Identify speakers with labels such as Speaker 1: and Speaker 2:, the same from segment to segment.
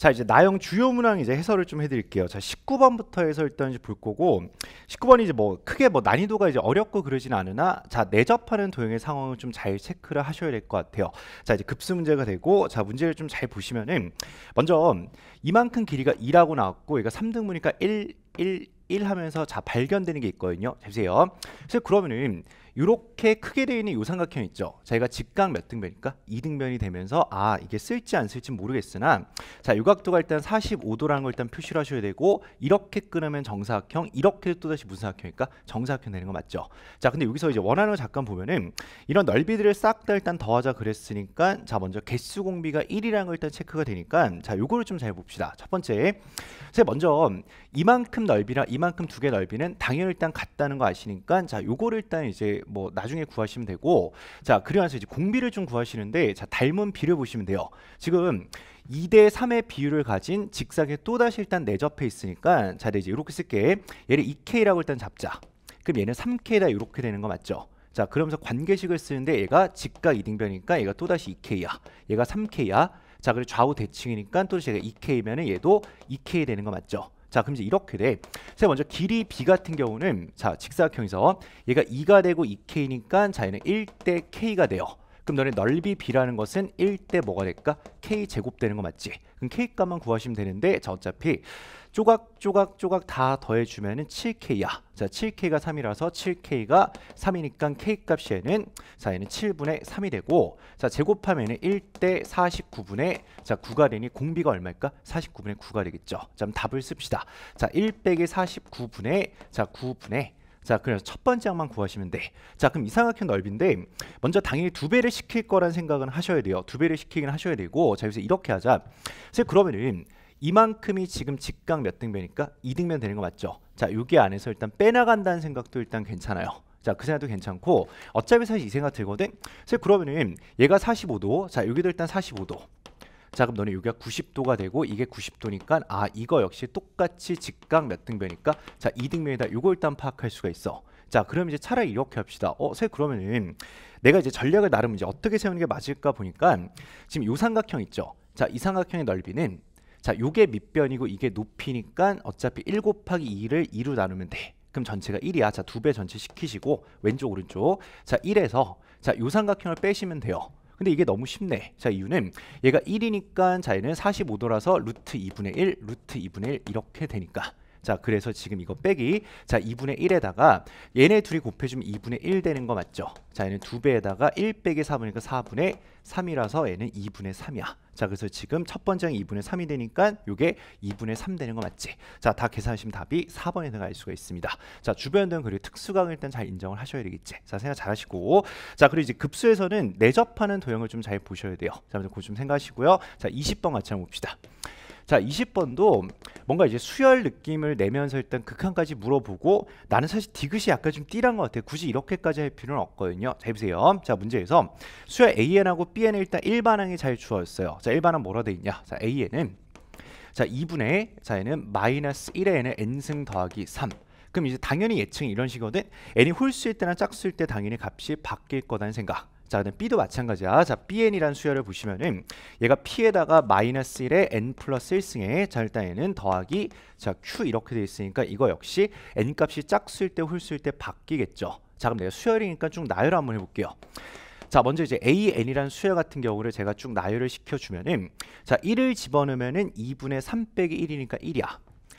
Speaker 1: 자 이제 나영 주요 문항 이제 해설을 좀 해드릴게요. 자 19번부터 해서 일단 볼 거고 19번이 이제 뭐 크게 뭐 난이도가 이제 어렵고 그러진 않으나 자 내접하는 도형의 상황을 좀 잘 체크를 하셔야 될 것 같아요. 자 이제 급수 문제가 되고 자 문제를 좀 잘 보시면은 먼저 이만큼 길이가 2라고 나왔고 얘가 3등분이니까 1, 1, 1 하면서 자 발견되는 게 있거든요. 보세요. 그래서 그러면은 이렇게 크게 되어 있는 이 삼각형 있죠. 저희가 직각 몇등변일까 2등변이 되면서 아 이게 쓸지 안 쓸지 모르겠으나 자 요각도가 일단 45도라는 걸 일단 표시를 하셔야 되고 이렇게 끊으면 정사각형 이렇게 또다시 무슨 사각형일까? 정사각형 되는 거 맞죠? 자 근데 여기서 이제 원하는 걸 잠깐 보면은 이런 넓이들을 싹 다 일단 더하자 그랬으니까 자 먼저 개수 공비가 1이라는 걸 일단 체크가 되니까 자 요거를 좀 잘 봅시다. 첫 번째 자 먼저 이만큼 넓이랑 이만큼 두 개 넓이는 당연히 일단 같다는 거 아시니까 자 요거를 일단 이제 뭐 나중에 구하시면 되고 자 그리고 서 이제 공비를 좀 구하시는데 자 닮은 비를 보시면 돼요. 지금 2 대 3의 비율을 가진 직사계에 또다시 일단 내접해 있으니까 자 이제 이렇게 쓸게 얘를 2K라고 일단 잡자. 그럼 얘는 3K다 이렇게 되는 거 맞죠? 자 그러면서 관계식을 쓰는데 얘가 직각 이등변이니까 얘가 또다시 2K야. 얘가 3K야. 자 그리고 좌우 대칭이니까 또다시 얘가 2K면은 얘도 2K 되는 거 맞죠? 자 그럼 이제 이렇게 돼. 자 먼저 길이 B 같은 경우는 자 직사각형에서 얘가 2가 되고 2K니까 e 자 얘는 1대 K가 돼요. 그럼 너네 넓이 B라는 것은 1대 뭐가 될까? K 제곱되는 거 맞지? 그럼 K값만 구하시면 되는데 자 어차피 조각 조각 조각 다더해주면 7K야. 자 7K가 3이라서 7K가 3이니까 K값에는 자 얘는 7분의 3이 되고 자제곱하면 1대 49분의 자 9가 되니 공비가 얼마일까? 49분의 9가 되겠죠. 자 답을 씁시다. 자1 빼기 49분의 자 9분의 자 그래서 첫 번째 항만 구하시면 돼. 자 그럼 이삼각형 넓인데 먼저 당연히 두 배를 시킬 거란 생각은 하셔야 돼요. 두 배를 시키긴 하셔야 되고 자 여기서 이렇게 하자. 그래서 그러면은 이만큼이 지금 직각 몇 등변이니까 2등변 되는 거 맞죠? 자, 여기 안에서 일단 빼나간다는 생각도 일단 괜찮아요. 자, 그 생각도 괜찮고 어차피 사실 이 생각 들거든. 그래서 그러면은 얘가 45도. 자, 여기도 일단 45도. 자, 그럼 너는 여기가 90도가 되고 이게 90도니까 아, 이거 역시 똑같이 직각 몇 등변이니까 자, 2등변이다. 요거 일단 파악할 수가 있어. 자, 그럼 이제 차라리 이렇게 합시다. 어, 새 그러면은 내가 이제 전략을 나름 이제 어떻게 세우는 게 맞을까 보니까 지금 요 삼각형 있죠. 자, 이 삼각형의 넓이는 자, 요게 밑변이고 이게 높이니까 어차피 1 곱하기 2를 2로 나누면 돼. 그럼 전체가 1이야. 자, 두 배 전체 시키시고 왼쪽 오른쪽. 자, 1에서 자, 요 삼각형을 빼시면 돼요. 근데 이게 너무 쉽네. 자, 이유는 얘가 1이니까 자, 얘는 45도라서 루트 2분의 1, 루트 2분의 1 이렇게 되니까. 자 그래서 지금 이거 빼기 자 2분의 1에다가 얘네 둘이 곱해주면 2분의 1 되는 거 맞죠 자 얘는 2배에다가 1 빼기 4분이니까 4분의 3이라서 얘는 2분의 3이야 자 그래서 지금 첫 번째 항이 2분의 3이 되니까 요게 2분의 3 되는 거 맞지 자 다 계산하시면 답이 4번에 들어갈 수가 있습니다 자 주변 등 그리고 특수강일 을단잘 인정을 하셔야 되겠지 자 생각 잘 하시고 자 그리고 이제 급수에서는 내접하는 도형을 좀 잘 보셔야 돼요 자 먼저 그거 좀 생각하시고요 자 20번 같이 한번 봅시다 자 20번도 뭔가 이제 수열 느낌을 내면서 일단 극한까지 물어보고 나는 사실 디귿이 약간 좀 띠란 것 같아요 굳이 이렇게까지 할 필요는 없거든요 자 해보세요 자 문제에서 수열 AN하고 b n 은 일단 일반항이잘 주었어요 어자 일반항 뭐라 돼 있냐 자 AN은 자 2분의 자에는 마이너스 1에는 n승 더하기 3 그럼 이제 당연히 예측이 이런 식이거든 n이 홀수일 때나 짝수일 때 당연히 값이 바뀔 거다는 생각 자, 그럼 B도 마찬가지야. 자, Bn이란 수열을 보시면은 얘가 P에다가 마이너스 1에 N 플러스 1승에 자, 일단 에는 더하기 자, Q 이렇게 돼 있으니까 이거 역시 N값이 짝수일 때 홀수일 때 바뀌겠죠. 자, 그럼 내가 수열이니까 쭉 나열 을 한번 해볼게요. 자 먼저 이제 a n 이란 수열 같은 경우를 제가 쭉 나열을 시켜주면은 자 1을 집어넣으면은 2분의 3 빼기 1이니까 1이야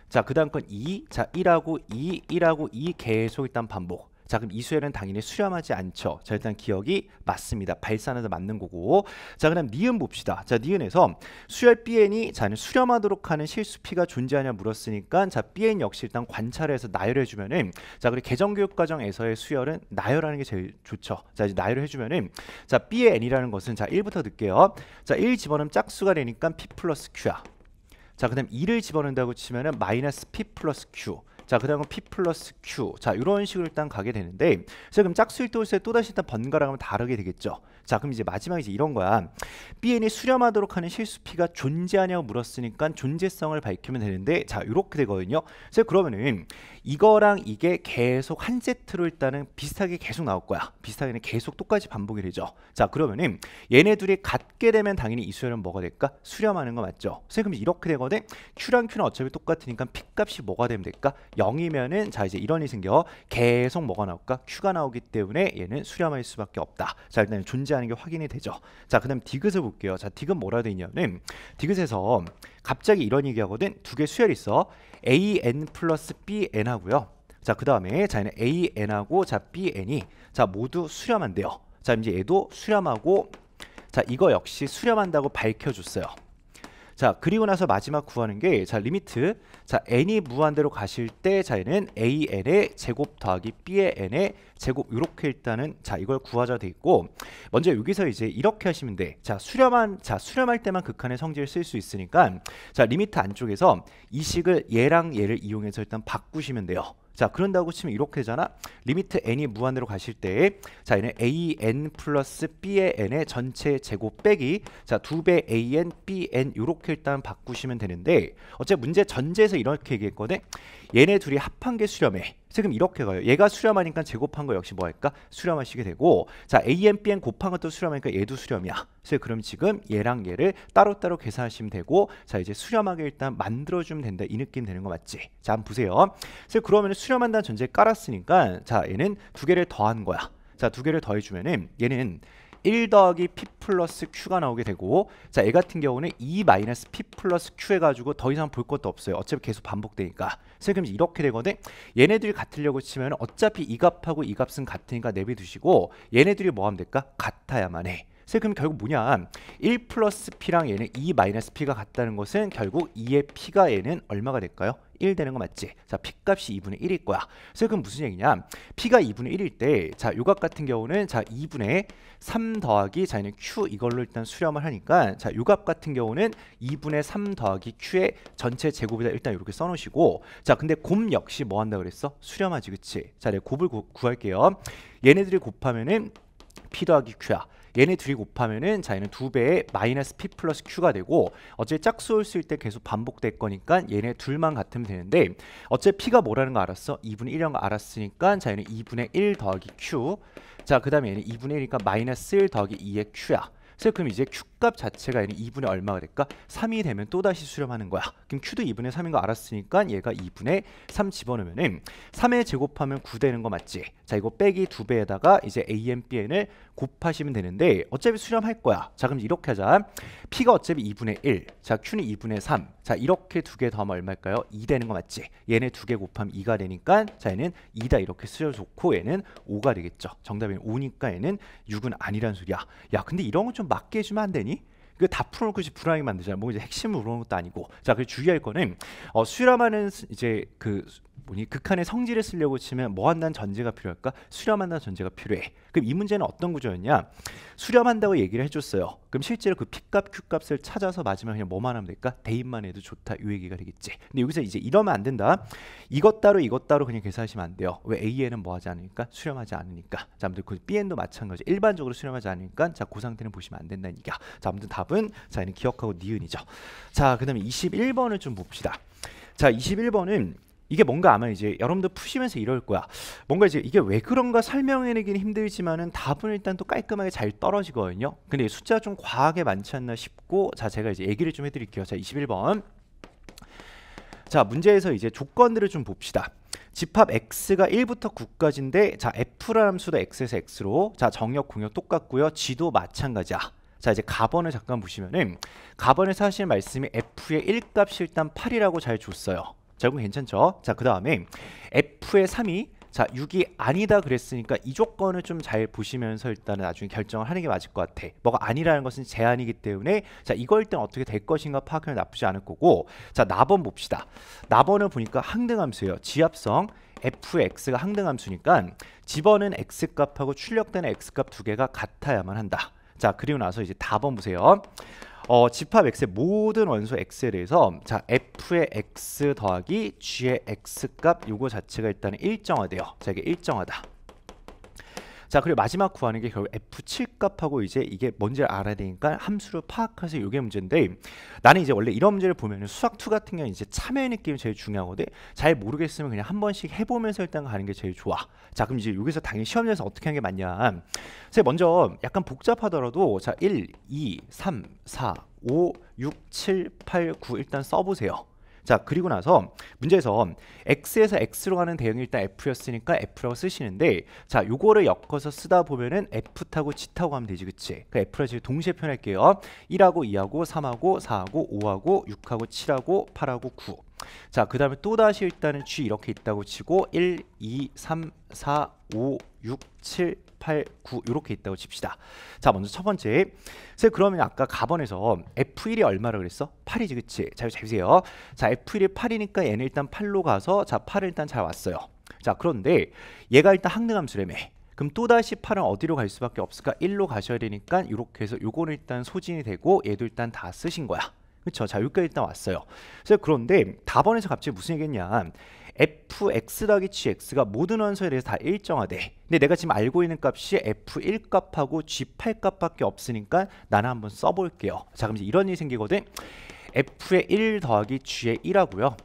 Speaker 1: 자 그 다음 건 2, 자 1하고 2, 1하고 2 계속 일단 반복 자 그럼 이수열은 당연히 수렴하지 않죠. 자 일단 기억이 맞습니다. 발산에서 맞는 거고 자 그다음 니은 봅시다. 자 니은에서 수열 BN이 자는 수렴하도록 하는 실수 피가 존재하냐 물었으니까 자 BN 역시 일단 관찰해서 나열해 주면은 자 그리고 개정교육 과정에서의 수열은 나열하는 게 제일 좋죠. 자 이제 나열 해주면은 자 B의 N이라는 것은 자 1부터 듣게요자 1 집어넣으면 짝수가 되니까 P 플러스 Q야. 자, 그 다음 2를 집어넣는다고 치면은 마이너스 P 플러스 Q. 자, 그 다음은 P 플러스 Q. 자, 이런 식으로 일단 가게 되는데, 그래서 그럼 짝수일 때올때 또다시 일단 번갈아가면 다르게 되겠죠. 자 그럼 이제 마지막에 이제 이런 거야. BN이 수렴하도록 하는 실수피가 존재하냐고 물었으니까 존재성을 밝히면 되는데 자 이렇게 되거든요. 그래서 그러면은 이거랑 이게 계속 한 세트로 일단은 비슷하게 계속 나올 거야. 비슷하게는 계속 똑같이 반복이 되죠. 자 그러면은 얘네 둘이 같게 되면 당연히 이 수열은 뭐가 될까? 수렴하는 거 맞죠? 그래서 그럼 이렇게 되거든. Q랑 Q는 어차피 똑같으니까 P 값이 뭐가 되면 될까? 0이면은 자 이제 이런 일이 생겨 계속 뭐가 나올까? Q가 나오기 때문에 얘는 수렴할 수밖에 없다. 자 일단 존재 존재하는 게 확인이 되죠. 자, 그 다음 디귿을 볼게요. 자, 디귿 뭐라 되냐면 디귿에서 갑자기 이런 얘기하거든. 두 개 수열 있어. AN 플러스 BN 하고요. 자, 그 다음에 자, 얘는 AN하고 자, BN이 자, 모두 수렴한대요. 자, 이제 얘도 수렴하고 자, 이거 역시 수렴한다고 밝혀줬어요. 자 그리고 나서 마지막 구하는 게 자 리미트 자 n이 무한대로 가실 때 자에는 a n의 제곱 더하기 b n의 제곱 이렇게 일단은 자 이걸 구하자 돼 있고 먼저 여기서 이제 이렇게 하시면 돼 자 수렴한 자 수렴할 때만 극한의 그 성질을 쓸 수 있으니까 자 리미트 안쪽에서 이식을 얘랑 얘를 이용해서 일단 바꾸시면 돼요 자 그런다고 치면 이렇게잖아 리미트 n이 무한으로 가실 때에 자 얘는 a n 플러스 b n의 전체 제곱 빼기 자두 배 a n b n 이렇게 일단 바꾸시면 되는데 어째 문제 전제에서 이렇게 얘기했거든 얘네 둘이 합한 게 수렴해. 지금 이렇게 가요. 얘가 수렴하니까 제곱한 거 역시 뭐 할까? 수렴하시게 되고 자 a m BN 곱한 것도 수렴하니까 얘도 수렴이야. 그래서 그럼 지금 얘랑 얘를 따로따로 계산하시면 되고 자 이제 수렴하게 일단 만들어주면 된다. 이 느낌 되는 거 맞지? 자 한번 보세요. 그래서 그러면 수렴한다는 전제 깔았으니까 자 얘는 두 개를 더한 거야. 자두 개를 더해주면은 얘는 1 더하기 p 플러스 q가 나오게 되고 자얘 같은 경우는 2 마이너스 p 플러스 q 해가지고 더 이상 볼 것도 없어요 어차피 계속 반복되니까 그럼 이렇게 되거든 얘네들이 같으려고 치면 어차피 이 값하고 이 값은 같으니까 내비두시고 얘네들이 뭐 하면 될까? 같아야만 해 그럼 결국 뭐냐 1 플러스 P랑 얘는 2 마이너스 P가 같다는 것은 결국 2의 P가 얘는 얼마가 될까요? 1 되는 거 맞지? 자, P값이 2분의 1일 거야. 그래서 그럼 무슨 얘기냐? P가 2분의 1일 때, 자, 요각 같은 경우는 자, 2분의 3 더하기 자, 얘는 Q 이걸로 일단 수렴을 하니까 자, 요각 같은 경우는 2분의 3 더하기 Q의 전체 제곱이다. 일단 이렇게 써 놓으시고 자, 근데 곰 역시 뭐 한다 그랬어? 수렴하지. 그치? 자, 내가 곱을 구, 구할게요. 얘네들이 곱하면은 P 더하기 Q야. 얘네 둘이 곱하면은 자 얘는 두 배의 마이너스 p 플러스 q가 되고 어제 짝수를 쓸때 계속 반복될 거니까 얘네 둘만 같으면 되는데 어째 p가 뭐라는 거 알았어? 2분의 1이라는 거 알았으니까 자 얘는 2분의 1 더하기 q 자 그 다음에 얘는 2분의 1이니까 마이너스 1 더하기 2의 q야 셀 그럼 이제 Q값 자체가 2분의 얼마가 될까? 3이 되면 또다시 수렴하는 거야. 그럼 Q도 2분의 3인 거 알았으니까 얘가 2분의 3 집어넣으면은 3에 제곱하면 9 되는 거 맞지? 자 이거 빼기 2배에다가 이제 a m BN을 곱하시면 되는데 어차피 수렴할 거야. 자 그럼 이렇게 하자. P가 어차피 2분의 1, 자 Q는 2분의 3. 자 이렇게 두 개 더하면 얼마일까요? 2 되는 거 맞지? 얘네 두 개 곱하면 2가 되니까 자 얘는 2다 이렇게 쓰여 좋고 얘는 5가 되겠죠. 정답이 5니까 얘는 6은 아니란 소리야. 야 근데 이런 거좀 맞게 해주면 안 되니? 그 다 풀어놓고 이제 불안하게 만들잖아. 뭐 이제 핵심을 물어놓은 것도 아니고. 자, 그 주의할 거는 어, 수라마는 이제 그 보니 극한의 성질을 쓰려고 치면 뭐 한다는 전제가 필요할까? 수렴한다는 전제가 필요해. 그럼 이 문제는 어떤 구조였냐? 수렴한다고 얘기를 해줬어요. 그럼 실제로 그 P값, Q값을 찾아서 마지막에 그냥 뭐만 하면 될까? 대입만 해도 좋다. 이 얘기가 되겠지. 근데 여기서 이제 이러면 안 된다. 이것 따로 이것 따로 그냥 계산하시면 안 돼요. 왜 A에는 뭐 하지 않으니까? 수렴하지 않으니까. 자, 아무튼 그 B엔도 마찬가지. 일반적으로 수렴하지 않으니까 자, 그 상태는 보시면 안 된다는 얘기야. 자, 아무튼 답은 자, 얘는 기억하고 니은이죠. 자, 그 다음에 21번을 좀 봅시다. 자, 21번은 이게 뭔가 아마 이제 여러분들 푸시면서 이럴 거야. 뭔가 이제 이게 왜 그런가 설명해내기는 힘들지만은 답은 일단 또 깔끔하게 잘 떨어지거든요. 근데 숫자 좀 과하게 많지 않나 싶고 자 제가 이제 얘기를 좀 해드릴게요. 자 21번 자 문제에서 이제 조건들을 좀 봅시다. 집합 x가 1부터 9까지인데 자 f라는 수도 x에서 x로 자 정역 공역 똑같고요. g도 마찬가지야. 자 이제 가번을 잠깐 보시면은 가번에 사실 말씀이 f의 1값이 일단 8이라고 잘 줬어요. 자이건 괜찮죠? 자, 그 다음에 F의 3이 자 6이 아니다 그랬으니까 이 조건을 좀 잘 보시면서 일단은 나중에 결정을 하는 게 맞을 것 같아 뭐가 아니라는 것은 제한이기 때문에 자 이걸 땐 어떻게 될 것인가 파악하면 나쁘지 않을 거고 자 나번 봅시다 나번을 보니까 항등함수예요 지압성 fx가 항등함수니까 집어는 x값하고 출력되는 x값 두 개가 같아야만 한다 자 그리고 나서 이제 답번 보세요 어, 집합 x의 모든 원소 x에 대해서 자 f의 x 더하기 g의 x 값이거 자체가 일단은 일정화돼요자 이게 일정하다. 자 그리고 마지막 구하는 게 결국 F7 값하고 이제 이게 뭔지 를 알아야 되니까 함수를 파악해서 요게 문제인데 나는 이제 원래 이런 문제를 보면 수학2 같은 경우는 이제 참여의 느낌이 제일 중요하거든 잘 모르겠으면 그냥 한 번씩 해보면서 일단 가는 게 제일 좋아 자 그럼 이제 여기서 당연히 시험에서 어떻게 하는 게 맞냐 선생 먼저 약간 복잡하더라도 자 1, 2, 3, 4, 5, 6, 7, 8, 9 일단 써보세요 자 그리고 나서 문제에서 x에서 x로 가는 대응이 일단 f였으니까 f라고 쓰시는데 자 요거를 엮어서 쓰다 보면은 f 타고 g 타고 하면 되지 그치 그 f를 지금 동시에 표현할게요 1하고 2하고 3하고 4하고 5하고 6하고 7하고 8하고 9 자, 그 다음에 또다시 일단은 G 이렇게 있다고 치고 1, 2, 3, 4, 5, 6, 7, 8, 9 이렇게 있다고 칩시다. 자 먼저 첫 번째. 선생님, 그러면 아까 가번에서 F1이 얼마라 그랬어? 8이지 그치? 자잘 보세요. 자 F1이 8이니까 얘는 일단 8로 가서 자 8을 일단 잘 왔어요. 자 그런데 얘가 일단 항능함수래며 그럼 또다시 8은 어디로 갈 수밖에 없을까? 1로 가셔야 되니까 이렇게 해서 요거는 일단 소진이 되고 얘도 일단 다 쓰신 거야. 그렇죠. 자, 여기까지 일단 왔어요. 그래서 그런데 답안에서 갑자기 무슨 얘기했냐. f x 더하기 gx가 모든 원소에 대해서 다 일정하대. 근데 내가 지금 알고 있는 값이 f1 값하고 g8 값밖에 없으니까 나는 한번 써볼게요. 자 그럼 이제 이런 일이 생기거든. f의 1 더하기 g의 1하고요.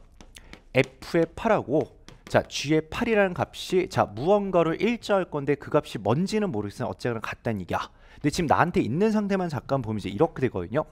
Speaker 1: f의 8하고 자 g의 8이라는 값이 자 무언가로 일정할 건데 그 값이 뭔지는 모르겠으나 어쨌거나 같다는 얘기야. 근데 지금 나한테 있는 상태만 잠깐 보면 이제 이렇게 되거든요.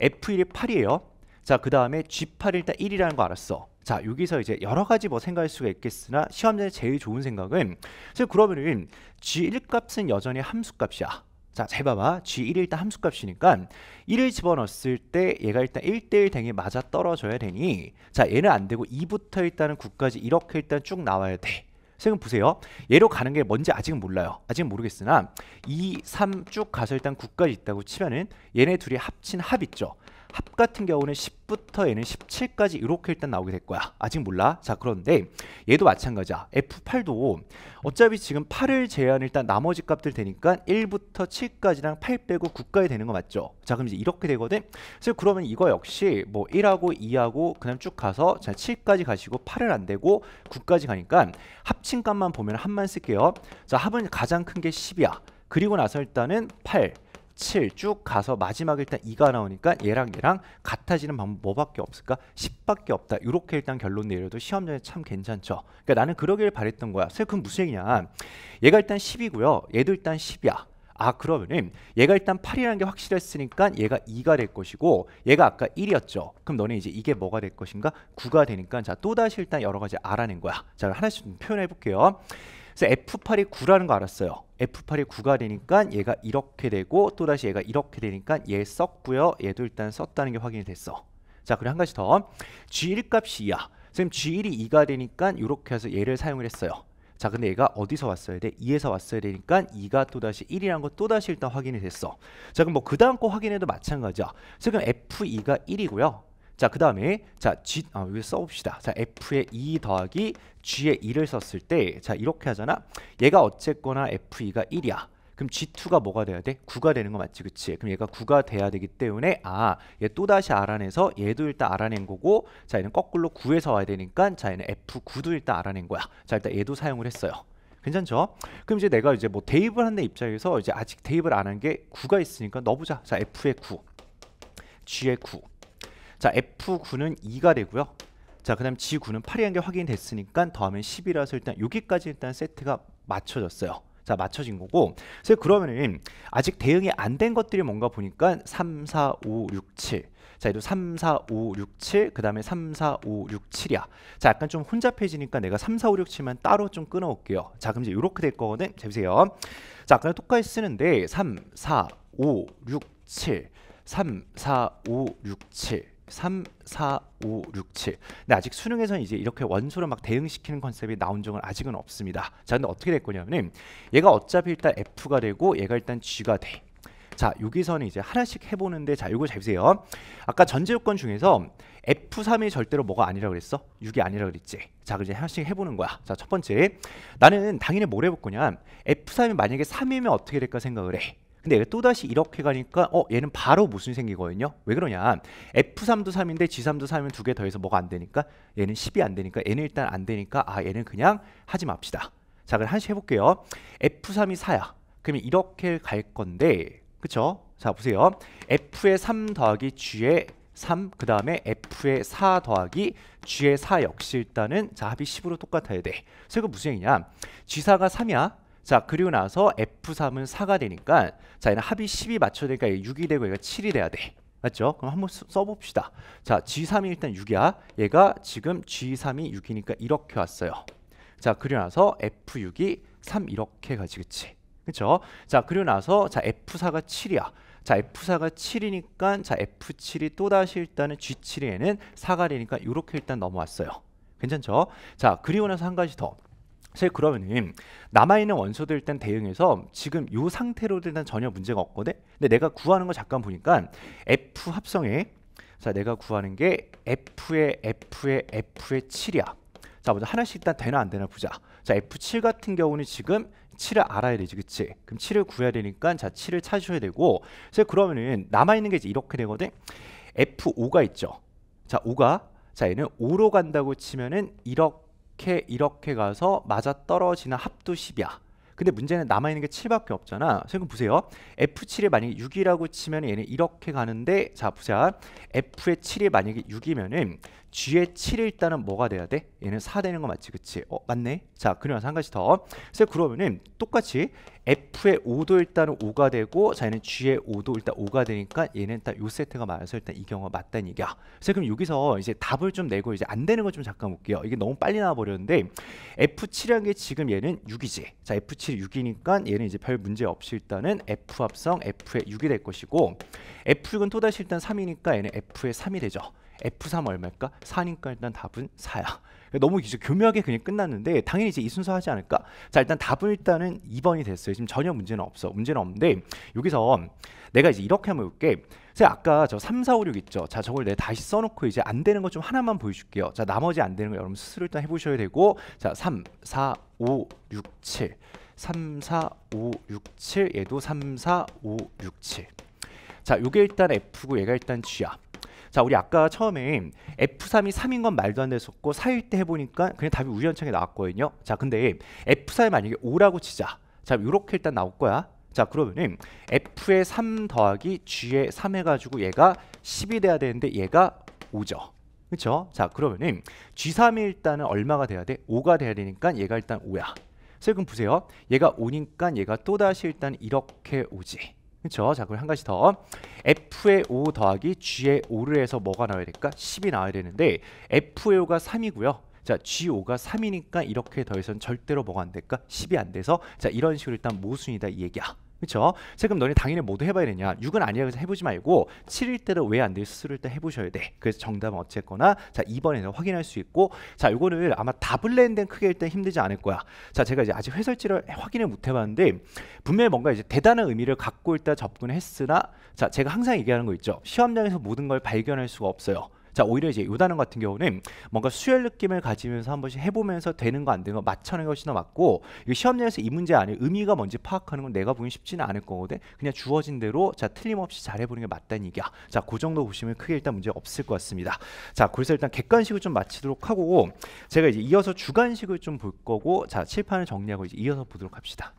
Speaker 1: f1이 8이에요. 자 그 다음에 g8 일단 1이라는 거 알았어. 자 여기서 이제 여러 가지 뭐 생각할 수가 있겠으나 시험 장에 제일 좋은 생각은 즉 그러면은 G1 값은 여전히 함수값이야. 자, 잘 봐봐. G1이 일단 함수값이니까 1을 집어넣었을 때 얘가 일단 1대1 댕에 맞아 떨어져야 되니 자, 얘는 안 되고 2부터 일단은 9까지 이렇게 일단 쭉 나와야 돼. 지금 보세요. 얘로 가는 게 뭔지 아직은 몰라요. 아직은 모르겠으나 2, 3 쭉 가서 일단 9까지 있다고 치면은 얘네 둘이 합친 합 있죠. 합 같은 경우는 10부터 얘는 17까지 이렇게 일단 나오게 될 거야. 아직 몰라. 자 그런데 얘도 마찬가지야. F8도 어차피 지금 8을 제한 일단 나머지 값들 되니까 1부터 7까지랑 8 빼고 9까지 되는 거 맞죠? 자 그럼 이제 이렇게 되거든. 그래서 그러면 이거 역시 뭐 1하고 2하고 그냥 쭉 가서 자 7까지 가시고 8을 안 되고 9까지 가니까 합친 값만 보면 합만 쓸게요. 자 합은 가장 큰 게 10이야. 그리고 나서 일단은 8 7쭉 가서 마지막 일단 2가 나오니까 얘랑 얘랑 같아지는 방법 뭐밖에 없을까? 10밖에 없다. 이렇게 일단 결론 내려도 시험 전에 참 괜찮죠. 그러니까 나는 그러기를 바랬던 거야. 그럼 무슨 얘기냐? 얘가 일단 10이고요. 얘도 일단 10이야. 아 그러면은 얘가 일단 8이라는 게 확실했으니까 얘가 2가 될 것이고 얘가 아까 1이었죠 그럼 너네 이제 이게 뭐가 될 것인가 9가 되니까 자 또다시 일단 여러 가지 알아낸 거야 자 하나씩 표현해 볼게요 그래서 F8이 9라는 거 알았어요. F8이 9가 되니까 얘가 이렇게 되고 또다시 얘가 이렇게 되니까 얘 썼고요. 얘도 일단 썼다는 게 확인이 됐어. 자, 그리고 한 가지 더. G1 값이 2야. 선생님 G1이 2가 되니까 이렇게 해서 얘를 사용을 했어요. 자 근데 얘가 어디서 왔어야 돼? 2에서 왔어야 되니까 2가 또다시 1이라는 거 또다시 일단 확인이 됐어 자 그럼 뭐그 다음 거 확인해도 마찬가지야 지금 F2가 1이고요 자, 그 다음에 자, G 아, 왜 써봅시다. 자, F의 2 e 더하기 G의 2를 썼을 때 자, 이렇게 하잖아. 얘가 어쨌거나 F2가 1이야. 그럼 G2가 뭐가 돼야 돼? 9가 되는 거 맞지 그치? 그럼 얘가 9가 돼야 되기 때문에 아 얘 또다시 알아내서 얘도 일단 알아낸 거고 자 얘는 거꾸로 9에서 와야 되니까 자 얘는 F9도 일단 알아낸 거야 자 일단 얘도 사용을 했어요 괜찮죠? 그럼 이제 내가 이제 뭐 대입을 하는 입장에서 이제 아직 대입을 안 한 게 9가 있으니까 넣어보자 자 F의 9 G의 9자 F9는 2가 되고요 자그 다음 G9는 8이라는 게 확인됐으니까 더하면 10이라서 일단 여기까지 일단 세트가 맞춰졌어요 자 맞춰진 거고 그래서 그러면은 아직 대응이 안 된 것들이 뭔가 보니까 3, 4, 5, 6, 7자 얘도 3, 4, 5, 6, 7그 다음에 3, 4, 5, 6, 7이야 자 약간 좀 혼잡해지니까 내가 3, 4, 5, 6, 7만 따로 좀 끊어올게요 자 그럼 이제 이렇게 될 거거든 잘 보세요 자 아까 똑같이 쓰는데 3, 4, 5, 6, 7 3, 4, 5, 6, 7 3, 4, 5, 6, 7. 근데 아직 수능에서는 이제 이렇게 원소로 막 대응시키는 컨셉이 나온 적은 아직은 없습니다. 자, 근데 어떻게 될 거냐면 얘가 어차피 일단 F가 되고 얘가 일단 G가 돼. 자, 여기서는 이제 하나씩 해보는데 자, 이거 잘 보세요. 아까 전제 요건 중에서 F3이 절대로 뭐가 아니라 그랬어? 6이 아니라 그랬지. 자, 그럼 이제 하나씩 해보는 거야. 자, 첫 번째. 나는 당연히 뭘 해볼 거냐. F3이 만약에 3이면 어떻게 될까 생각을 해. 근데 또다시 이렇게 가니까 어 얘는 바로 무슨 생기거든요 왜 그러냐 F3도 3인데 G3도 3이면 두 개 더해서 뭐가 안 되니까 얘는 10이 안 되니까 얘는 일단 안 되니까 아 얘는 그냥 하지 맙시다 자 그럼 한시 해볼게요 F3이 4야 그러면 이렇게 갈 건데 그쵸 자 보세요 F의 3 더하기 G의 3, 그 다음에 F의 4 더하기 G의 4 역시 일단은 자 합이 10으로 똑같아야 돼. 그래서 이거 무슨 얘기냐? g 4가 3이야. 자 그리고 나서 F3은 4가 되니까 자 얘는 합이 10이 맞춰야 되니까 6이 되고 얘가 7이 돼야 돼 맞죠? 그럼 한번 써봅시다 자 G3이 일단 6이야 얘가 지금 G3이 6이니까 이렇게 왔어요 자 그리고 나서 F6이 3 이렇게 가지 그치 그쵸? 자 그리고 나서 자 F4가 7이야 자 F4가 7이니까 자 F7이 또다시 일단은 G7에는 4가 되니까 이렇게 일단 넘어왔어요 괜찮죠? 자 그리고 나서 한 가지 더 사실 그러면 남아있는 원소들 일단 대응해서 지금 이 상태로도 일단 전혀 문제가 없거든 근데 내가 구하는 거 잠깐 보니까 F 합성에 자 내가 구하는 게 F의 F의 F의 7이야 자 먼저 하나씩 일단 되나 안 되나 보자 자 F7 같은 경우는 지금 7을 알아야 되지 그치 그럼 7을 구해야 되니까 자 7을 찾으셔야 되고 그래서 그러면은 남아있는 게 이제 이렇게 되거든 F5가 있죠 자 5가 자 얘는 5로 간다고 치면은 1억 이렇게 이렇게 가서 맞아떨어지는 합도 10이야. 근데 문제는 남아있는 게 7밖에 없잖아. 지금 보세요. F7에 만약에 6이라고 치면 얘는 이렇게 가는데 자 보자. F의 7이 만약에 6이면은 G의 7이 일단은 뭐가 돼야 돼? 얘는 4 되는 거 맞지 그치? 어 맞네 자 그리고 나서 한 가지 더 그래서 그러면은 똑같이 F의 5도 일단은 5가 되고 자 얘는 G의 5도 일단 5가 되니까 얘는 일단 요 세트가 맞아서 일단 이 경우가 맞다는 얘기야 그래서 그럼 여기서 이제 답을 좀 내고 이제 안 되는 거 좀 잠깐 볼게요 이게 너무 빨리 나와버렸는데 F7이라는 게 지금 얘는 6이지 자 F7이 6이니까 얘는 이제 별 문제 없이 일단은 F 합성 F의 6이 될 것이고 F6은 또다시 일단 3이니까 얘는 F의 3이 되죠 F3 얼마일까? 4니까 일단 답은 4야. 그러니까 너무 이제 교묘하게 그냥 끝났는데 당연히 이제 이 순서 하지 않을까? 자 일단 답은 일단은 2번이 됐어요. 지금 전혀 문제는 없어. 문제는 없는데 여기서 내가 이제 이렇게 한번 볼게. 제 아까 저 3, 4, 5, 6 있죠. 자 저걸 내가 다시 써놓고 이제 안 되는 것 좀 하나만 보여줄게요. 자 나머지 안 되는 거 여러분 스스로 일단 해보셔야 되고 자 3, 4, 5, 6, 7 3, 4, 5, 6, 7 얘도 3, 4, 5, 6, 7자 요게 일단 F고 얘가 일단 G야. 자 우리 아까 처음에 F3이 3인 건 말도 안 됐었고 4일 때 해보니까 그냥 답이 우연찮게 나왔거든요 자 근데 f 3이 만약에 5라고 치자 자 이렇게 일단 나올 거야 자 그러면은 F의 3 더하기 G의 3 해가지고 얘가 10이 돼야 되는데 얘가 5죠 그쵸자 그러면은 G3이 일단은 얼마가 돼야 돼? 5가 돼야 되니까 얘가 일단 5야. 그래서 그럼 보세요. 얘가 5니까 얘가 또다시 일단 이렇게 오지. 그렇죠? 자, 그럼 한 가지 더. F의 5 더하기 G의 5를 해서 뭐가 나와야 될까? 10이 나와야 되는데 F의 5가 3이고요. 자, G5가 3이니까 이렇게 더해서는 절대로 뭐가 안 될까? 10이 안 돼서 자, 이런 식으로 일단 모순이다 이 얘기야. 그렇죠? 세금 너네 당연히 모두 해봐야 되냐? 6은 아니야 그래서 해보지 말고 7일 때를 왜안 돼? 수를 때 해보셔야 돼. 그래서 정답은 어쨌거나 자 2번에서 확인할 수 있고 자 요거를 아마 다블렌덴 크게 일단 힘들지 않을 거야. 자 제가 이제 아직 해설지를 확인을 못 해봤는데 분명히 뭔가 이제 대단한 의미를 갖고 일단 접근했으나 자 제가 항상 얘기하는 거 있죠. 시험장에서 모든 걸 발견할 수가 없어요. 자 오히려 이제 요단은 같은 경우는 뭔가 수혈 느낌을 가지면서 한 번씩 해보면서 되는 거 안 되는 거 맞춰내는 것이 더 맞고 이 시험 내에서 이 문제 안니 의미가 뭔지 파악하는 건 내가 보기 쉽지는 않을 거거든 그냥 주어진 대로 자 틀림없이 잘 해보는 게 맞다는 얘기야 자 그 정도 보시면 크게 일단 문제 없을 것 같습니다 자 그래서 일단 객관식을 좀 마치도록 하고 제가 이제 이어서 주관식을 좀 볼 거고 자 칠판을 정리하고 이제 이어서 보도록 합시다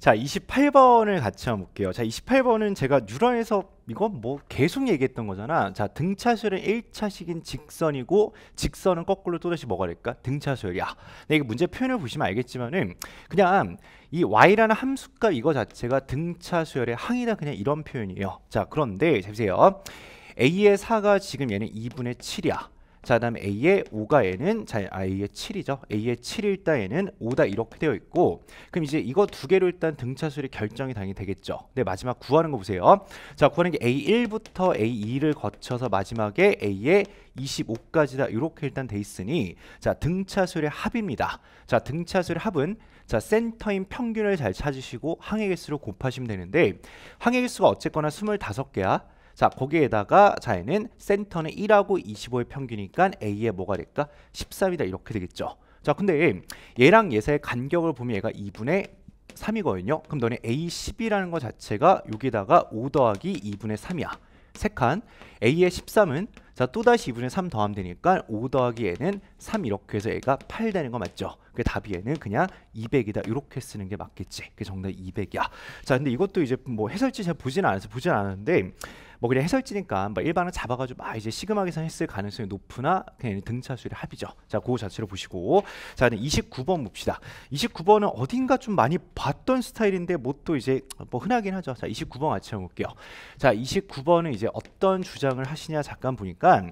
Speaker 1: 자, 28번을 같이 한번 볼게요. 자, 28번은 제가 뉴런에서 이건 뭐 계속 얘기했던 거잖아. 자, 등차수열은 1차식인 직선이고 직선은 거꾸로 또다시 뭐가 될까? 등차수열이야. 근데 이게 문제 표현을 보시면 알겠지만은 그냥 이 y라는 함수값 이거 자체가 등차수열의 항이다 그냥 이런 표현이에요. 자, 그런데 잘 보세요. a의 4가 지금 얘는 2분의 7이야. 자, 그 다음 A의 5가 N은 자, 아, A의 7이죠. A의 7일 따에는 5다 이렇게 되어 있고 그럼 이제 이거 두 개로 일단 등차수를 결정이 당연히 되겠죠. 네, 마지막 구하는 거 보세요. 자, 구하는 게 A1부터 A2를 거쳐서 마지막에 A의 25까지다 이렇게 일단 돼 있으니 자, 등차수의 합입니다. 자, 등차수의 합은 자, 센터인 평균을 잘 찾으시고 항해 개수로 곱하시면 되는데 항해 개수가 어쨌거나 25개야. 자 거기에다가 자얘는 센터는 1하고 25의 평균이니까 A의 뭐가 될까? 13이다 이렇게 되겠죠. 자 근데 얘랑 얘사의 간격을 보면 얘가 2분의 3이거든요. 그럼 너네 A10이라는 것 자체가 여기다가 5 더하기 2분의 3이야. 세칸 A의 13은 자 또다시 2분의 3더함 되니까 5 더하기 n 는3 이렇게 해서 얘가 8 되는 거 맞죠? 그 답이 얘는 그냥 200이다 이렇게 쓰는 게 맞겠지. 그게 정답 200이야. 자 근데 이것도 이제 뭐 해설지 제가 보진 않아서 보진 않았는데 뭐 그냥 해설지니까 뭐 일반을 잡아가지고 막 이제 시그마 계산했을 가능성이 높으나 그냥 등차수율의 합이죠. 자, 그거 자체로 보시고 자, 29번 봅시다. 29번은 어딘가 좀 많이 봤던 스타일인데 뭐 또 이제 뭐 흔하긴 하죠. 자, 29번 같이 해 볼게요. 자, 29번은 이제 어떤 주장을 하시냐 잠깐 보니까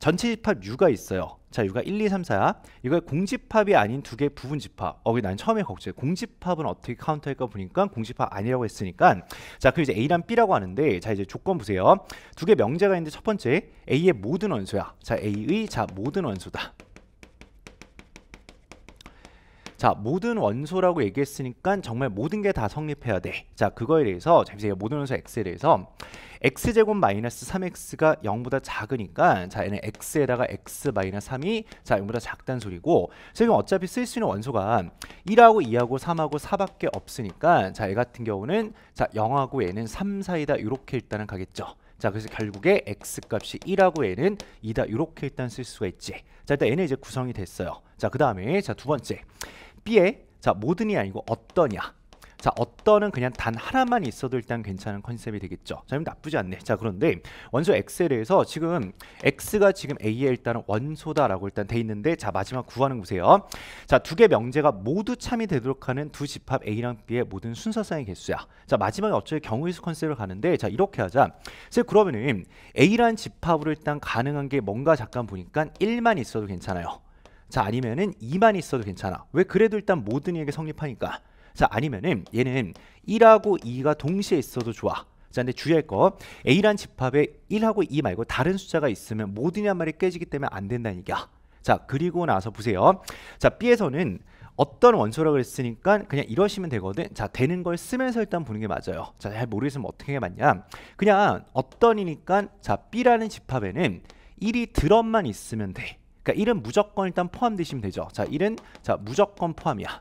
Speaker 1: 전체 집합 U가 있어요. 자, U가 1, 2, 3, 4. 야 이거 공집합이 아닌 두개 부분 집합. 어, 난 처음에 걱정해. 공집합은 어떻게 카운터할까 보니까 공집합 아니라고 했으니까. 자, 그럼 이제 A랑 B라고 하는데, 자, 이제 조건 보세요. 두 개 명제가 있는데 첫 번째, A의 모든 원소야. 자, A의 자 모든 원소다. 자 모든 원소라고 얘기했으니까 정말 모든 게 다 성립해야 돼. 자 그거에 대해서 잠시 모든 원소 x에 대해서 x제곱 마이너스 3x가 0보다 작으니까 자 얘는 x에다가 x 마이너스 3이 자 0보다 작단 소리고 지금 어차피 쓸 수 있는 원소가 1하고 2하고 3하고 4밖에 없으니까 자얘 같은 경우는 자 0하고 얘는 3 사이다 이렇게 일단은 가겠죠. 자 그래서 결국에 x값이 1하고 n은 2다 이렇게 일단 쓸 수가 있지 자 일단 n은 이제 구성이 됐어요 자 그 다음에 자 두 번째 B에 자 모든이 아니고 어떠냐 자 어떤은 그냥 단 하나만 있어도 일단 괜찮은 컨셉이 되겠죠 자님 나쁘지 않네 자 그런데 원소 엑셀에서 지금 x가 지금 a의 일단은 원소다라고 일단 돼 있는데 자 마지막 구하는 거 보세요 자두 개 명제가 모두 참이 되도록 하는 두 집합 a랑 b의 모든 순서상의 개수야 자 마지막에 어쩌면 경우의 수 컨셉을 가는데 자 이렇게 하자 그래서 그러면은 a란 집합으로 일단 가능한 게 뭔가 잠깐 보니까 1만 있어도 괜찮아요 자 아니면은 2만 있어도 괜찮아 왜 그래도 일단 모든 이에게 성립하니까 자 아니면은 얘는 1하고 2가 동시에 있어도 좋아 자 근데 주의할 거 A란 집합에 1하고 2 말고 다른 숫자가 있으면 모든 이란 말이 깨지기 때문에 안 된다니까 자 그리고 나서 보세요 자 B에서는 어떤 원소라고 했으니까 그냥 이러시면 되거든 자 되는 걸 쓰면서 일단 보는 게 맞아요 자잘 모르겠으면 어떻게 해 맞냐 그냥 어떤이니까 자 B라는 집합에는 1이 드럼만 있으면 돼 그러니까 1은 무조건 일단 포함되시면 되죠. 자, 1은 자, 무조건 포함이야.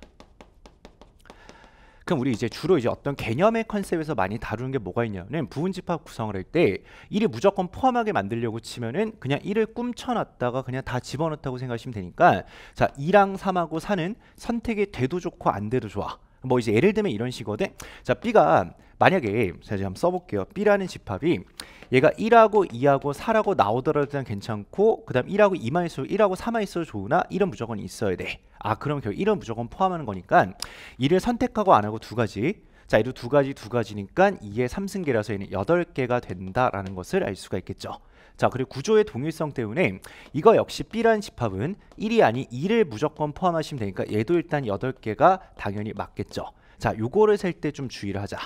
Speaker 1: 그럼 우리 이제 주로 이제 어떤 개념의 컨셉에서 많이 다루는 게 뭐가 있냐면 부분집합 구성을 할 때 1을 무조건 포함하게 만들려고 치면은 그냥 1을 꿈쳐놨다가 그냥 다 집어넣었다고 생각하시면 되니까 자 2랑 3하고 4는 선택이 돼도 좋고 안 돼도 좋아 뭐 이제 예를 들면 이런 식이거든 자 B가 만약에 제가 한번 써볼게요. B라는 집합이 얘가 1하고 2하고 4라고 나오더라도 괜찮고 그 다음 1하고 2만 있어도 1하고 4만 있어도 좋으나 1은 무조건 있어야 돼. 아 그럼 결국 1은 무조건 포함하는 거니까 1을 선택하고 안 하고 두 가지 자, 이도 두 가지 두 가지니까 2의 3승계라서 얘는 8개가 된다라는 것을 알 수가 있겠죠. 자, 그리고 구조의 동일성 때문에 이거 역시 B라는 집합은 1이 아닌 2를 무조건 포함하시면 되니까 얘도 일단 8개가 당연히 맞겠죠. 자, 요거를 셀 때 좀 주의를 하자.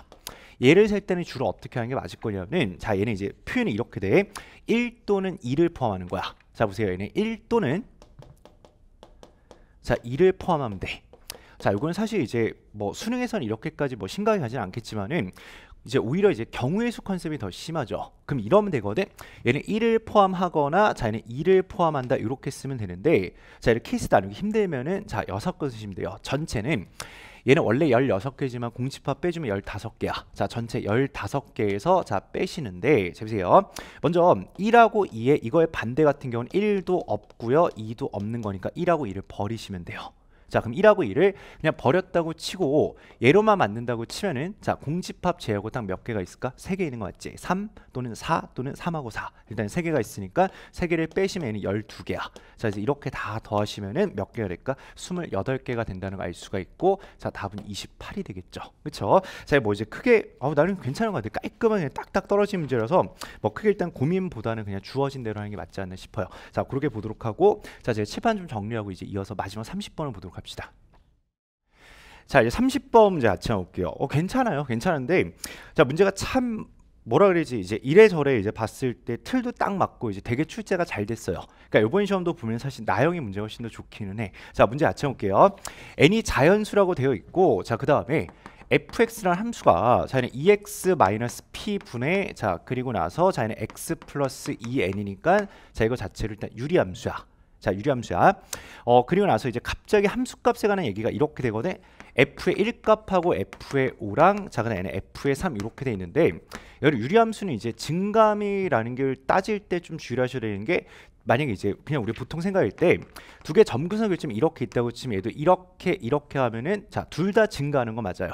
Speaker 1: 얘를 셀 때는 주로 어떻게 하는 게 맞을 거냐면 자 얘는 이제 표현이 이렇게 돼. 1 또는 2를 포함하는 거야. 자 보세요. 얘는 1 또는 자 2를 포함하면 돼. 자, 이거는 사실 이제 뭐 수능에서는 이렇게까지 뭐 심각하게 가지 않겠지만은 이제 오히려 이제 경우의 수 컨셉이 더 심하죠. 그럼 이러면 되거든. 얘는 1을 포함하거나 자 얘는 2를 포함한다 이렇게 쓰면 되는데 자 이렇게 케이스 나누기 힘들면은 자 여섯 개 쓰시면 돼요. 전체는 얘는 원래 16개지만 공집합 빼주면 15개야. 자, 전체 15개에서 자 빼시는데 재 보세요. 먼저 1하고 2의 이거의 반대 같은 경우는 1도 없고요. 2도 없는 거니까 1하고 2를 버리시면 돼요. 자 그럼 1하고 2를 그냥 버렸다고 치고 예로만 맞는다고 치면은 자 공집합 제하고 딱 몇 개가 있을까? 3개 있는 거 맞지? 3 또는 4 또는 3하고 4 일단 3개가 있으니까 3개를 빼시면 얘는 12개야 자 이제 이렇게 다 더하시면은 몇 개가 될까? 28개가 된다는 걸 알 수가 있고 자 답은 28이 되겠죠 그쵸? 자뭐 이제 크게 아우 어, 나는 괜찮은 것 같아 깔끔하게 딱딱 떨어진 문제라서 뭐 크게 일단 고민보다는 그냥 주어진 대로 하는 게 맞지 않나 싶어요 자 그렇게 보도록 하고 자 제가 칠판 좀 정리하고 이제 이어서 마지막 30번을 보도록 할게요 갑시다. 자, 이제 30번 문제 같이 올게요 어, 괜찮아요. 괜찮은데 자, 문제가 참 뭐라 그러지 이제 이래저래 이제 봤을 때 틀도 딱 맞고 이제 되게 출제가 잘 됐어요. 그러니까 이번 시험도 보면 사실 나형의 문제가 훨씬 더 좋기는 해. 자 문제 아침 볼게요. n이 자연수라고 되어 있고 자 그 다음에 fx라는 함수가 자기 ex p 분의 자 그리고 나서 자기 x 2n이니까 e 자 이거 자체를 일단 유리함수야. 자 유리함수야. 어 그리고 나서 이제 갑자기 함수값에 관한 얘기가 이렇게 되거든. f의 1값하고 f의 5랑 작은 n 는 f의 3 이렇게 돼 있는데 여러분 유리함수는 이제 증감이라는 걸 따질 때 좀 주의하셔야 되는 게 만약에 이제 그냥 우리 보통 생각할 때 두 개점근선결치이 이렇게 있다고 치면 얘도 이렇게 이렇게 하면은 자 둘 다 증가하는 거 맞아요.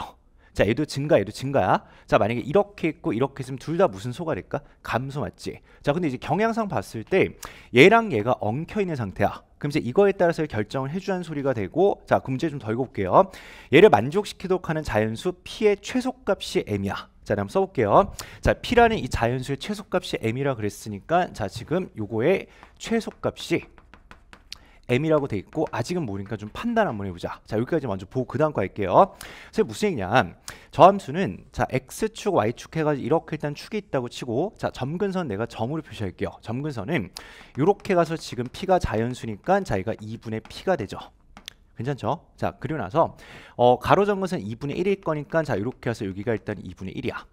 Speaker 1: 자 얘도 증가 얘도 증가야 자 만약에 이렇게 있고 이렇게 있으면 둘 다 무슨 소가 될까 감소 맞지 자 근데 이제 경향상 봤을 때 얘랑 얘가 엉켜 있는 상태야 그럼 이제 이거에 따라서 결정을 해주는 소리가 되고 자 그럼 문제 좀덜볼게요 얘를 만족시키도록 하는 자연수 p의 최소값이 m이야 자, 한번 써볼게요. 자, P라는 이 자연수의 최소값이 M이라 그랬으니까, 자, 지금 요거의 최소값이 M이라고 돼 있고 아직은 모르니까 좀 판단 한번 해보자. 자 여기까지 먼저 보고 그 다음 거 할게요. 그래서 무슨 얘기냐? 저함수는 자 x축 y축 해가지고 이렇게 일단 축이 있다고 치고 자 점근선 내가 점으로 표시할게요. 점근선은 이렇게 가서 지금 p가 자연수니까 자기가 2분의 p가 되죠. 괜찮죠? 자 그리고 나서 어, 가로점근선 2분의 1일 거니까 자 이렇게 해서 여기가 일단 2분의 1이야.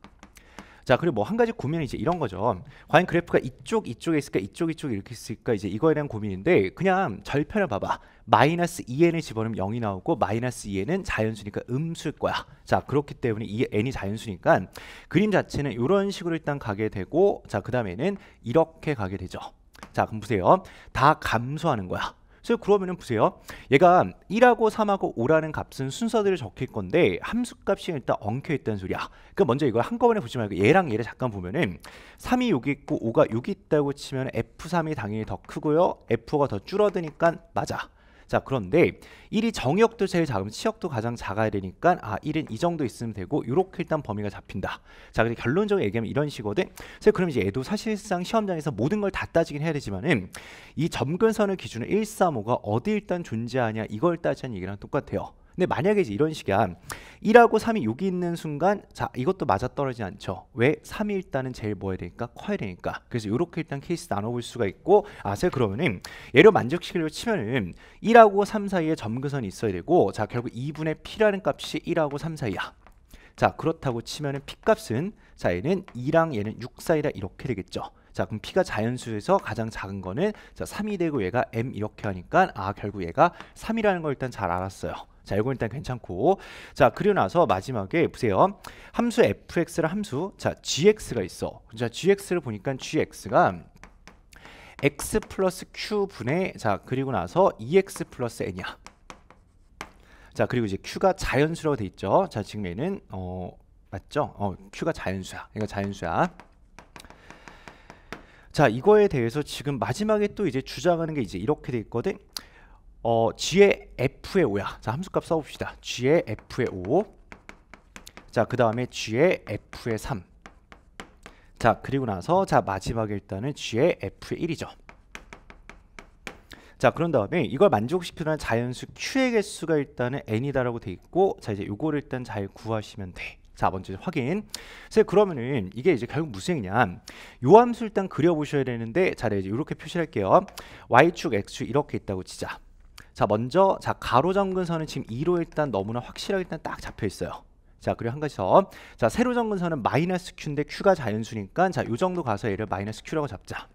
Speaker 1: 자 그리고 뭐 한 가지 고민은 이제 이런 거죠. 과연 그래프가 이쪽 이쪽에 있을까 이쪽 이쪽에 이렇게 있을까 이제 이거에 대한 고민인데 그냥 절편을 봐봐. 마이너스 2n을 집어넣으면 0이 나오고 마이너스 2n은 자연수니까 음수일 거야. 자 그렇기 때문에 이 n이 자연수니까 그림 자체는 이런 식으로 일단 가게 되고 자 그 다음에는 이렇게 가게 되죠. 자 그럼 보세요. 다 감소하는 거야. 그래서 그러면은 보세요. 얘가 1하고 3하고 5라는 값은 순서대로 적힐 건데 함수값이 일단 엉켜 있다는 소리야. 그러니까 먼저 이걸 한꺼번에 보지 말고 얘랑 얘를 잠깐 보면은 3이 여기 있고 5가 여기 있다고 치면 F3이 당연히 더 크고요. f 가더 줄어드니까 맞아. 자 그런데 1이 정역도 의 제일 작으면 치역도 가장 작아야 되니까 아 1은 이 정도 있으면 되고 이렇게 일단 범위가 잡힌다. 자 그래서 결론적으로 얘기하면 이런 식이거든. 그래서 그럼 이제 얘도 사실상 시험장에서 모든 걸 다 따지긴 해야 되지만은 이 점근선을 기준으로 1, 3, 5가 어디 일단 존재하냐 이걸 따지는 얘기랑 똑같아요. 근데 만약에 이제 이런 식이야. 1하고 3이 여기 있는 순간 자 이것도 맞아떨어지지 않죠. 왜? 3이 일단은 제일 뭐 해야 되니까? 커야 되니까. 그래서 이렇게 일단 케이스 나눠볼 수가 있고 아세요? 그러면은 예를 만족시키려고 치면은 1하고 3 사이에 점근선이 있어야 되고 자 결국 2분의 P라는 값이 1하고 3 사이야. 자 그렇다고 치면은 P값은 자 얘는 2랑 얘는 6사이다 이렇게 되겠죠. 자 그럼 P가 자연수에서 가장 작은 거는 자 3이 되고 얘가 M 이렇게 하니까 아 결국 얘가 3이라는 걸 일단 잘 알았어요. 자 이건 일단 괜찮고 자 그리고 나서 마지막에 보세요 함수 fx를 함수 자 gx가 있어 자 gx를 보니까 gx가 x 플러스 q 분의 자 그리고 나서 e x 플러스 n이야 자 그리고 이제 q가 자연수라고 돼 있죠 자 지금 얘는 어 맞죠 어 q가 자연수야 그러니까 자연수야 자 이거에 대해서 지금 마지막에 또 이제 주장하는 게 이제 이렇게 돼 있거든 어, G의 F의 5야. 자, 함수값 써봅시다. G의 F의 5. 자, 그 다음에 G의 F의 3. 자, 그리고 나서 자, 마지막에 일단은 G의 F의 1이죠. 자, 그런 다음에 이걸 만족시키는 자연수 Q의 개수가 일단은 N이다라고 돼 있고 자, 이제 이거를 일단 잘 구하시면 돼. 자 먼저 확인 그래서 그러면은 이게 이제 결국 무슨 얘기냐 요 함수 일단 그려보셔야 되는데 자 이제 이렇게 표시할게요 y축 x 이렇게 있다고 치자 자 먼저 자 가로 점근선은 지금 2로 일단 너무나 확실하게 일단 딱 잡혀 있어요. 자 그리고 한 가지 더. 자 세로 점근선은 마이너스 q인데 q가 자연수니까 자요 정도 가서 얘를 마이너스 q라고 잡자.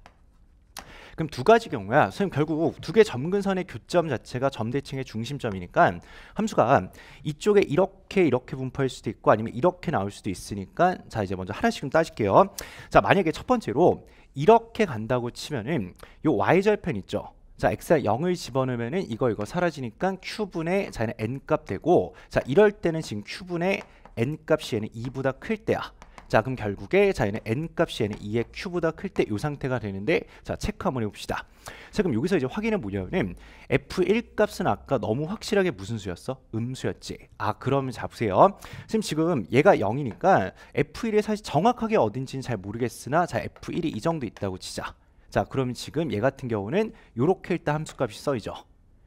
Speaker 1: 그럼 두 가지 경우야 선생님 결국 두 개 점근선의 교점 자체가 점대칭의 중심점이니까 함수가 이쪽에 이렇게 이렇게 분포할 수도 있고 아니면 이렇게 나올 수도 있으니까 자 이제 먼저 하나씩 좀 따질게요 자 만약에 첫 번째로 이렇게 간다고 치면은 요 y절편 있죠 자 x 가 0을 집어넣으면 이거 이거 사라지니까 q분의 자기는 n값 되고 자 이럴 때는 지금 q분의 n값이 얘는 2보다 클 때야 자 그럼 결국에 자 얘는 n값이 얘는 2의 q보다 클때이 상태가 되는데 자 체크 한번 해봅시다 자 그럼 여기서 이제 확인해 보려면 f1 값은 아까 너무 확실하게 무슨 수였어? 음수였지 아 그럼 잡으세요 지금 지금 얘가 0이니까 f1이 사실 정확하게 어딘지는 잘 모르겠으나 자 f1이 이 정도 있다고 치자 자, 그럼 지금 얘 같은 경우는 요렇게 일단 함수값이 써이죠.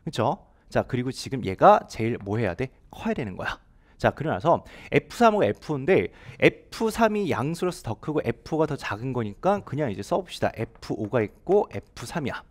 Speaker 1: 그렇죠? 자, 그리고 지금 얘가 제일 뭐 해야 돼? 커야 되는 거야. 자, 그러나서 F3하고 F5인데 F3이 양수로서 더 크고 F5가 더 작은 거니까 그냥 이제 써봅시다. F5가 있고 F3이야.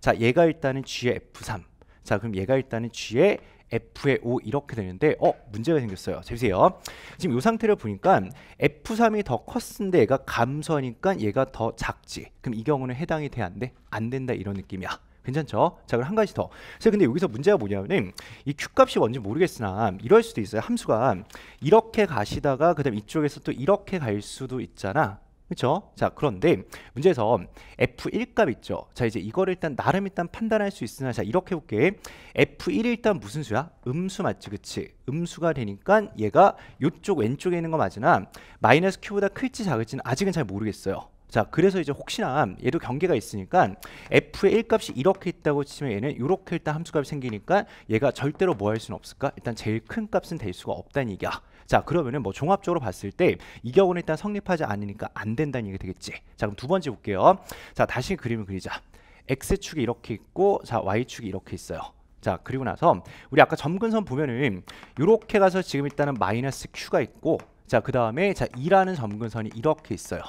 Speaker 1: 자, 얘가 일단은 G의 F3. 자, 그럼 얘가 일단은 G의 F에 5 이렇게 되는데 어 문제가 생겼어요. 자 보세요. 지금 이 상태를 보니까 F3이 더 컸는데 얘가 감소니까 하 얘가 더 작지. 그럼 이 경우는 해당이 돼안 돼? 안 된다 이런 느낌이야. 괜찮죠? 자 그럼 한 가지 더. 제가 근데 여기서 문제가 뭐냐면은 이 Q값이 뭔지 모르겠으나 이럴 수도 있어요. 함수가 이렇게 가시다가 그다음 이쪽에서 또 이렇게 갈 수도 있잖아. 그렇죠? 자 그런데 문제에서 F1 값 있죠? 자 이제 이거를 일단 나름 일단 판단할 수 있으나 자 이렇게 볼게 F1이 일단 무슨 수야? 음수 맞지 그치? 음수가 되니까 얘가 이쪽 왼쪽에 있는 거 맞으나 마이너스 Q보다 클지 작을지는 아직은 잘 모르겠어요 자 그래서 이제 혹시나 얘도 경계가 있으니까 F의 1값이 이렇게 있다고 치면 얘는 이렇게 일단 함수값이 생기니까 얘가 절대로 뭐 할 수는 없을까? 일단 제일 큰 값은 될 수가 없다는 얘기야 자 그러면은 뭐 종합적으로 봤을 때 이 경우는 일단 성립하지 않으니까 안 된다는 얘기 되겠지 자 그럼 두 번째 볼게요 자 다시 그림을 그리자 x축이 이렇게 있고 자 y축이 이렇게 있어요 자 그리고 나서 우리 아까 점근선 보면은 이렇게 가서 지금 일단은 마이너스 q가 있고 자 그 다음에 자 2라는 점근선이 이렇게 있어요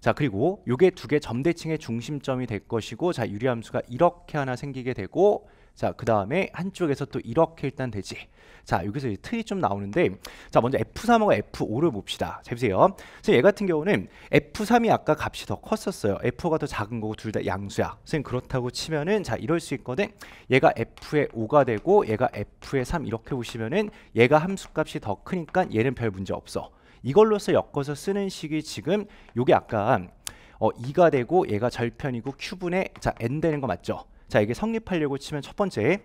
Speaker 1: 자 그리고 요게 두 개 점대칭의 중심점이 될 것이고 자 유리함수가 이렇게 하나 생기게 되고 자, 그 다음에 한쪽에서 또 이렇게 일단 되지. 자, 여기서 이제 틀이 좀 나오는데, 자, 먼저 F3하고 F5를 봅시다. 잘 보세요. 선생님, 얘 같은 경우는 F3이 아까 값이 더 컸었어요. F4가 더 작은 거고 둘 다 양수야. 선생님, 그렇다고 치면은, 자, 이럴 수 있거든. 얘가 F의 5가 되고, 얘가 F의 3 이렇게 보시면은, 얘가 함수값이 더 크니까 얘는 별 문제 없어. 이걸로써 엮어서 쓰는 식이 지금, 요게 아까, 어, 2가 되고, 얘가 절편이고, 큐분의, 자, n 되는 거 맞죠? 자 이게 성립하려고 치면 첫 번째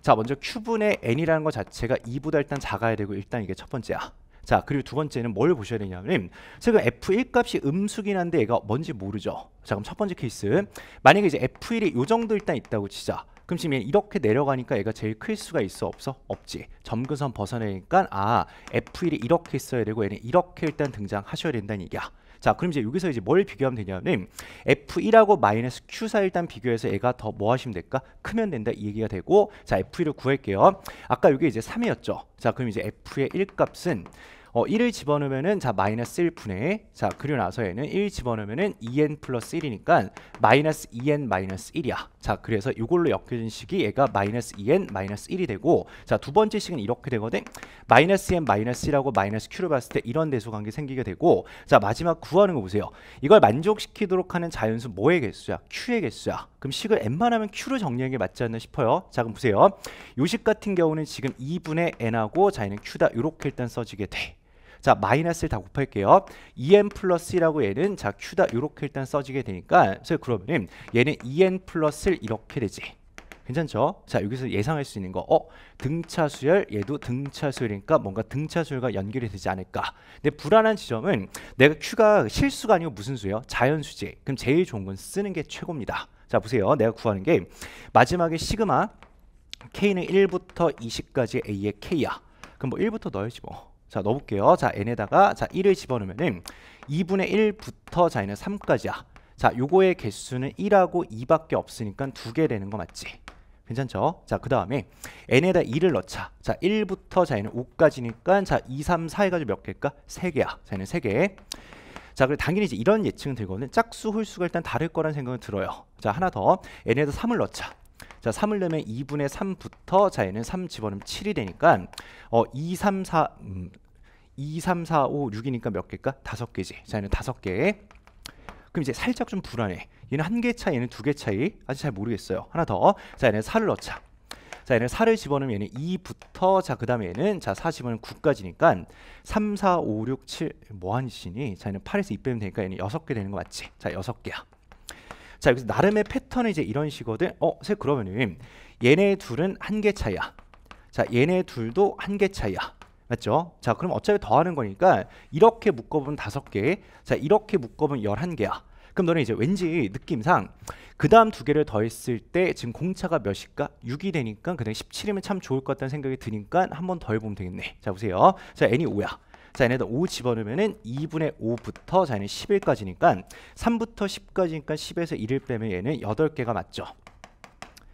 Speaker 1: 자 먼저 큐분의 N이라는 것 자체가 2보다 일단 작아야 되고 일단 이게 첫 번째야 자 그리고 두 번째는 뭘 보셔야 되냐면 지금 F1 값이 음수긴 한데 얘가 뭔지 모르죠 자 그럼 첫 번째 케이스 만약에 이제 F1이 요 정도 일단 있다고 치자 그럼 지금 이렇게 내려가니까 얘가 제일 클 수가 있어 없어? 없지 점근선 벗어내니까 아 F1이 이렇게 있어야 되고 얘는 이렇게 일단 등장하셔야 된다는 얘기야 자, 그럼 이제 여기서 이제 뭘 비교하면 되냐면 F1하고 마이너스 Q4 일단 비교해서 얘가 더 뭐 하시면 될까? 크면 된다 이 얘기가 되고 자, F1을 구할게요. 아까 여기 이제 3이었죠. 자, 그럼 이제 F의 1 값은 어, 1을 집어넣으면은 자 마이너스 1분의 자 그리고 나서 얘는 1 집어넣으면은 2n 플러스 1이니까 마이너스 2n 마이너스 1이야. 자 그래서 이걸로 엮여진 식이 얘가 마이너스 2n 마이너스 1이 되고 자 두 번째 식은 이렇게 되거든. 마이너스 n 마이너스 1하고 마이너스 q를 봤을 때 이런 대소관계 생기게 되고 자 마지막 구하는 거 보세요. 이걸 만족시키도록 하는 자연수 뭐의 개수야? q의 개수야. 그럼 식을 n만 하면 q로 정리하는 게 맞지 않나 싶어요. 자 그럼 보세요. 요식 같은 경우는 지금 2분의 n하고 자 얘는 q다 이렇게 일단 써지게 돼. 자 마이너스를 다 곱할게요. 2n e 플러스 1하고 얘는 자 q다 이렇게 일단 써지게 되니까 그래서 그러면 얘는 2n e 플러스 1 이렇게 되지. 괜찮죠? 자 여기서 예상할 수 있는 거 어? 등차수열 얘도 등차수열이니까 뭔가 등차수열과 연결이 되지 않을까 근데 불안한 지점은 내가 Q가 실수가 아니고 무슨 수예요? 자연수지 그럼 제일 좋은 건 쓰는 게 최고입니다 자 보세요 내가 구하는 게 마지막에 시그마 K는 1부터 20까지 A의 K야 그럼 뭐 1부터 넣어야지 뭐자 넣어볼게요 자 n에다가 자 1을 집어넣으면은 2분의 1부터 자 얘는 3까지야 자 요거의 개수는 1하고 2밖에 없으니까 두 개 되는 거 맞지 괜찮죠 자 그 다음에 n에다 2를 넣자 자 1부터 자 얘는 5까지니까 자 2, 3, 4 해가지고 몇 개일까? 3개야 자 얘는 3개 자, 그리고 당연히 이제 이런 예측은 들거든. 짝수, 홀수가 일단 다를 거란 생각은 들어요. 자, 하나 더. n 에다 3을 넣자. 자, 3을 넣으면 2분의 3부터 자, 얘는 3 집어넣으면 7이 되니까 어, 2, 3, 4, 음, 2, 3, 4, 5, 6이니까 몇 개일까? 다섯 개지. 자, 얘는 다섯 개. 그럼 이제 살짝 좀 불안해. 얘는 한 개 차이, 얘는 두 개 차이. 아직 잘 모르겠어요. 하나 더. 자, 얘는 4를 넣자. 자, 얘는 4를 집어넣으면 얘는 2부터 자, 그 다음에 얘는 자, 4 집어넣으면 9까지니까 3, 4, 5, 6, 7 뭐하니 시니? 자, 얘는 8에서 2 빼면 되니까 얘는 6개 되는 거 맞지? 자, 6개야. 자, 여기서 나름의 패턴은 이제 이런 식거든. 어, 새 그러면은 얘네 둘은 한 개 차이야. 자, 얘네 둘도 한 개 차이야. 맞죠? 자 그럼 어차피 더하는 거니까 이렇게 묶어보면 다섯 개, 자 이렇게 묶어보면 열한 개야. 그럼 너는 이제 왠지 느낌상 그 다음 두 개를 더했을 때 지금 공차가 몇일까? 6이 되니까 그냥 17이면 참 좋을 것 같다는 생각이 드니까 한 번더 해보면 되겠네. 자 보세요. 자 n이 5야. 자 얘네들 5 집어넣으면은 2분의 5부터 자 얘는 11까지니까 3부터 10까지니까 10에서 1을 빼면 얘는 8개가 맞죠.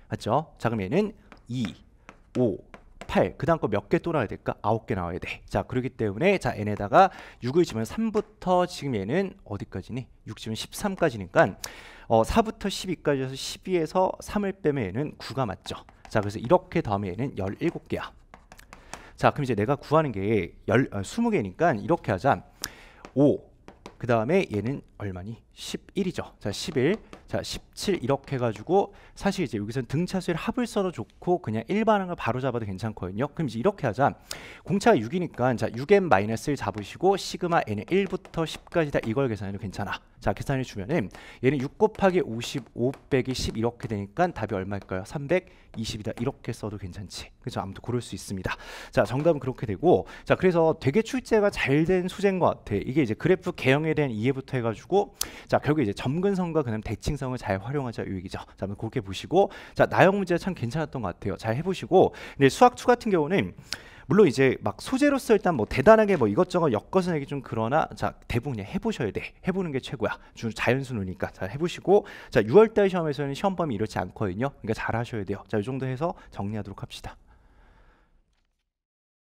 Speaker 1: 맞죠? 자 그럼 얘는 2, 5, 8. 그 다음 거 몇개또 나와야 될까? 9개 나와야 돼. 자, 그러기 때문에 자, n에다가 6을 지면 3부터 지금 얘는 어디까지니? 6 지면 13까지니까 어, 4부터 12까지 해서 12에서 3을 빼면 얘는 9가 맞죠. 자, 그래서 이렇게 다음에 얘는 17개야. 자, 그럼 이제 내가 구하는 게 열, 어, 20개니까 이렇게 하자. 5. 그 다음에 얘는 얼마니? 11이죠. 자, 11, 자, 17 이렇게 해가지고 사실 이제 여기서는 등차수열 합을 써도 좋고 그냥 일반항을 바로 잡아도 괜찮거든요. 그럼 이제 이렇게 하자. 공차가 6이니까 자, 6n 마이너스를 잡으시고 시그마 n의 1부터 10까지 다 이걸 계산해도 괜찮아. 자, 계산해 주면은 얘는 6 곱하기 55 빼기 10 이렇게 되니까 답이 얼마일까요? 320이다. 이렇게 써도 괜찮지. 그래서 아무튼 고를 수 있습니다. 자, 정답은 그렇게 되고 자, 그래서 되게 출제가 잘 된 수제인 것 같아. 이게 이제 그래프 개형에 대한 이해부터 해가지고 자 결국 이제 점근성과 그다음 대칭성을 잘 활용하자 유얘기죠자 한번 그렇게 보시고 자 나형 문제 참 괜찮았던 것 같아요. 잘 해보시고 근데 수학 2 같은 경우는 물론 이제 막 소재로서 일단 뭐 대단하게 뭐 이것저것 엮어서 얘기좀 그러나 자 대부분 그냥 해보셔야 돼 해보는 게 최고야 주 자연순으니까 수잘 해보시고 자 6월달 시험에서는 시험 범위 이렇지 않거든요 그러니까 잘 하셔야 돼요 자 이 정도 해서 정리하도록 합시다.